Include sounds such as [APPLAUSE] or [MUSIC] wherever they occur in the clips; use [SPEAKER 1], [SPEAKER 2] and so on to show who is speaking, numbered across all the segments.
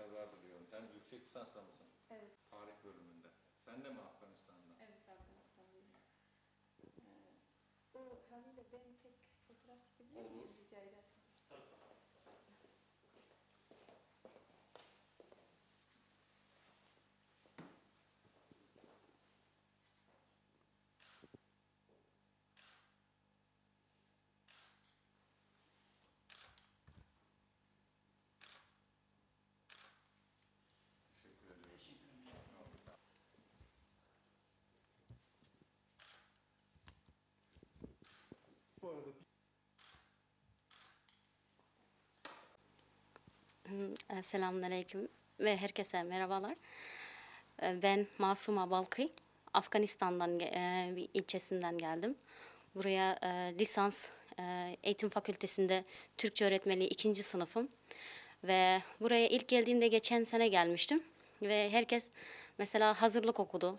[SPEAKER 1] başarılar diliyorum. Sen yüksek lisansla mısın? Evet. Tarih bölümünde. Sen de mi Afganistan'da? Evet, Afganistan'da. Ee, bu Hamile ben tek fotoğraf çekebilir miyim rica edersin? Ee, selamünaleyküm ve herkese merhabalar. Ee, ben Masuma Balkı. Afganistan'dan e, bir ilçesinden geldim. Buraya e, lisans e, eğitim fakültesinde Türkçe öğretmeni ikinci sınıfım. Ve buraya ilk geldiğimde geçen sene gelmiştim. Ve herkes mesela hazırlık okudu,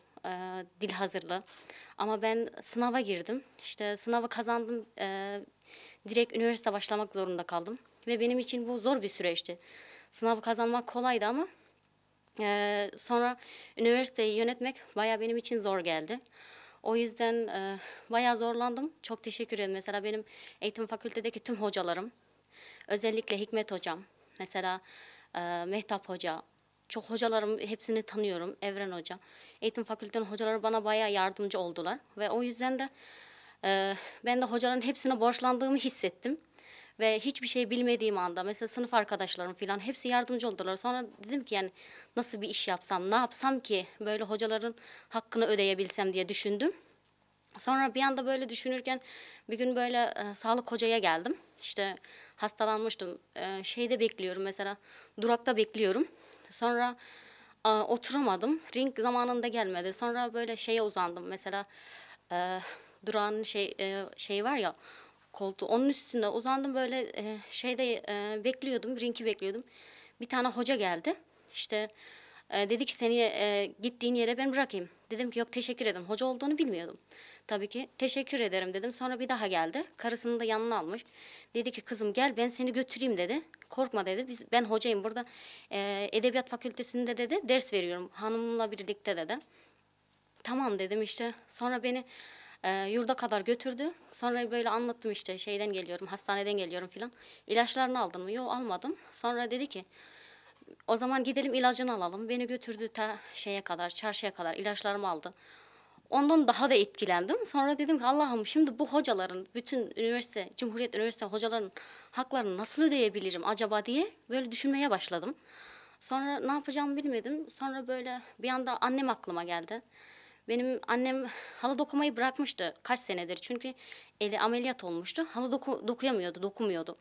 [SPEAKER 1] dil hazırlığı. Ama ben sınava girdim. İşte sınavı kazandım, direkt üniversite başlamak zorunda kaldım. Ve benim için bu zor bir süreçti. Sınavı kazanmak kolaydı ama e, sonra üniversiteyi yönetmek baya benim için zor geldi. O yüzden e, bayağı zorlandım. Çok teşekkür ederim. Mesela benim eğitim fakültedeki tüm hocalarım, özellikle Hikmet hocam, mesela e, Mehtap hoca, çok hocalarım hepsini tanıyorum. Evren hoca. Eğitim fakültenin hocaları bana bayağı yardımcı oldular. Ve o yüzden de e, ben de hocaların hepsine borçlandığımı hissettim ve hiçbir şey bilmediğim anda mesela sınıf arkadaşlarım falan hepsi yardımcı oldular. Sonra dedim ki yani nasıl bir iş yapsam, ne yapsam ki böyle hocaların hakkını ödeyebilsem diye düşündüm. Sonra bir anda böyle düşünürken bir gün böyle e, sağlık hocaya geldim. İşte hastalanmıştım. E, şeyde bekliyorum mesela durakta bekliyorum. Sonra e, oturamadım. Ring zamanında gelmedi. Sonra böyle şeye uzandım. Mesela e, durağın şey e, şey var ya koltuğu. Onun üstünde uzandım böyle e, şeyde e, bekliyordum, rinki bekliyordum. Bir tane hoca geldi. işte e, dedi ki seni e, gittiğin yere ben bırakayım. Dedim ki yok teşekkür ederim. Hoca olduğunu bilmiyordum. Tabii ki teşekkür ederim dedim. Sonra bir daha geldi. Karısını da yanına almış. Dedi ki kızım gel ben seni götüreyim dedi. Korkma dedi. Biz, ben hocayım burada e, edebiyat fakültesinde dedi ders veriyorum. Hanımla birlikte dedi. Tamam dedim işte. Sonra beni e, yurda kadar götürdü. Sonra böyle anlattım işte şeyden geliyorum, hastaneden geliyorum filan. İlaçlarını aldın mı? Yok almadım. Sonra dedi ki o zaman gidelim ilacını alalım. Beni götürdü ta şeye kadar, çarşıya kadar ilaçlarımı aldı. Ondan daha da etkilendim. Sonra dedim ki Allah'ım şimdi bu hocaların, bütün üniversite, Cumhuriyet Üniversite hocaların haklarını nasıl ödeyebilirim acaba diye böyle düşünmeye başladım. Sonra ne yapacağımı bilmedim. Sonra böyle bir anda annem aklıma geldi. Benim annem halı dokumayı bırakmıştı kaç senedir. Çünkü eli ameliyat olmuştu. Halı doku, dokuyamıyordu, dokumuyordu.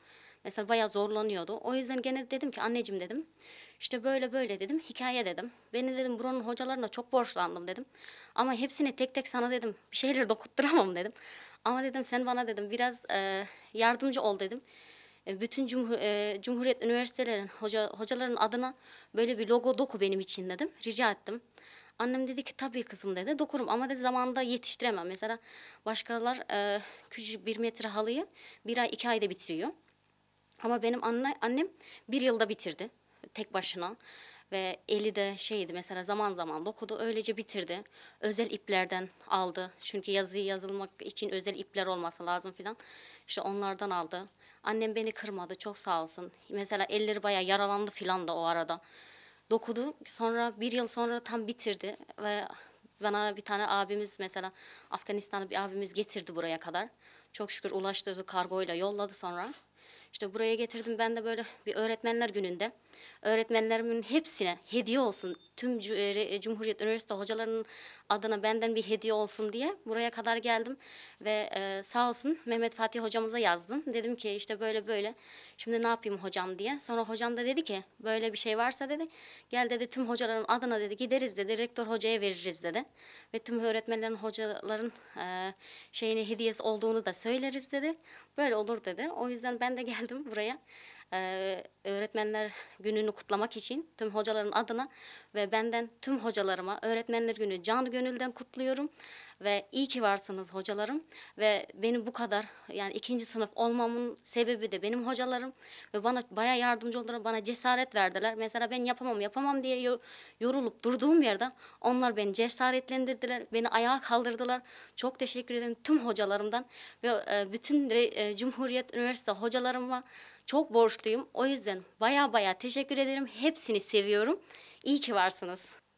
[SPEAKER 1] Mesela bayağı zorlanıyordu. O yüzden gene dedim ki anneciğim dedim. İşte böyle böyle dedim. Hikaye dedim. Beni dedim buranın hocalarına çok borçlandım dedim. Ama hepsini tek tek sana dedim. Bir şeyler dokutturamam dedim. Ama dedim sen bana dedim biraz e, yardımcı ol dedim. E, bütün cumhur, e, Cumhuriyet Üniversitelerin hoca, hocaların adına böyle bir logo doku benim için dedim. Rica ettim. Annem dedi ki tabii kızım dedi dokurum ama dedi zamanda yetiştiremem. Mesela başkalar e, küçük bir metre halıyı bir ay iki ayda bitiriyor. Ama benim anne, annem bir yılda bitirdi tek başına ve eli de şeydi mesela zaman zaman dokudu öylece bitirdi. Özel iplerden aldı. Çünkü yazıyı yazılmak için özel ipler olması lazım filan. İşte onlardan aldı. Annem beni kırmadı çok sağ olsun. Mesela elleri bayağı yaralandı filan da o arada dokudu. Sonra bir yıl sonra tam bitirdi ve bana bir tane abimiz mesela Afganistan'da bir abimiz getirdi buraya kadar. Çok şükür ulaştırdı kargoyla yolladı sonra. İşte buraya getirdim ben de böyle bir öğretmenler gününde öğretmenlerimin hepsine hediye olsun tüm e, Cumhuriyet Üniversitesi hocalarının adına benden bir hediye olsun diye buraya kadar geldim ve e, sağ olsun Mehmet Fatih hocamıza yazdım. Dedim ki işte böyle böyle şimdi ne yapayım hocam diye. Sonra hocam da dedi ki böyle bir şey varsa dedi gel dedi tüm hocaların adına dedi gideriz dedi rektör hocaya veririz dedi. Ve tüm öğretmenlerin hocaların e, şeyini hediyesi olduğunu da söyleriz dedi. Böyle olur dedi. O yüzden ben de [LAUGHS] geldim buraya. Ee, öğretmenler gününü kutlamak için tüm hocaların adına ve benden tüm hocalarıma öğretmenler günü canı gönülden kutluyorum. Ve iyi ki varsınız hocalarım ve benim bu kadar yani ikinci sınıf olmamın sebebi de benim hocalarım ve bana baya yardımcı oldular, bana cesaret verdiler. Mesela ben yapamam yapamam diye yorulup durduğum yerde onlar beni cesaretlendirdiler, beni ayağa kaldırdılar. Çok teşekkür ederim tüm hocalarımdan ve e, bütün e, Cumhuriyet Üniversite hocalarıma çok borçluyum. O yüzden baya baya teşekkür ederim. Hepsini seviyorum. İyi ki varsınız.